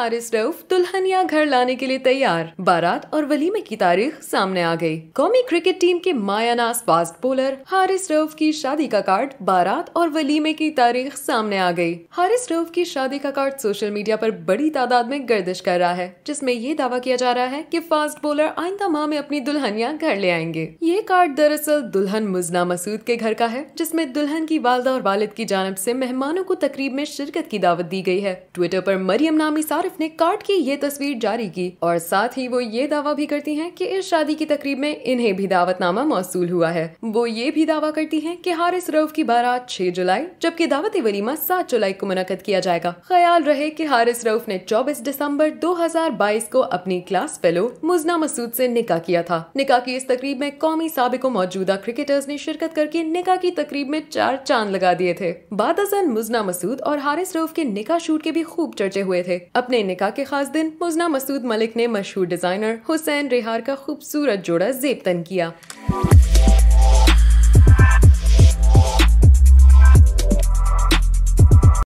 हारिस रऊफ दुल्हनिया घर लाने के लिए तैयार बारात और वलीमे की तारीख सामने आ गई कौमी क्रिकेट टीम के मायानास फास्ट बोलर हारिस रऊफ की शादी का कार्ड बारात और वलीमे की तारीख सामने आ गई हारिस रऊफ की शादी का कार्ड सोशल मीडिया पर बड़ी तादाद में गर्दिश कर रहा है जिसमें ये दावा किया जा रहा है कि फास्ट बोलर आइंदा माह में अपनी दुल्हनिया घर ले आएंगे ये कार्ड दरअसल दुल्हन मुजना मसूद के घर का है जिसमे दुल्हन की वालदा और वालिद की जानब ऐसी मेहमानों को तकरीब में शिरकत की दावत दी गई है ट्विटर आरोप मरियम नामी सारे वाइफ ने कार्ड की ये तस्वीर जारी की और साथ ही वो ये दावा भी करती हैं कि इस शादी की तकरीब में इन्हें भी दावतनामा मौसू हुआ है वो ये भी दावा करती हैं कि हारिस रऊफ की बारात 6 जुलाई जबकि दावत वलीमा 7 जुलाई को मुनद किया जाएगा ख्याल रहे की हारिस रऊफ ने चौबीस दिसम्बर दो को अपनी क्लास फेलो मुजना मसूद ऐसी निका किया था निका की इस तकरीब में कौमी सबको मौजूदा क्रिकेटर्स ने शिरकत करके निका की तकरीब में चार चांद लगा दिए थे बाद मुजना मसूद और हारिस रऊफ के निका शूट के भी खूब चर्चे हुए थे अपने अपने निकाह के खास दिन मुजना मसूद मलिक ने मशहूर डिज़ाइनर हुसैन रिहार का खूबसूरत जोड़ा जेब तन किया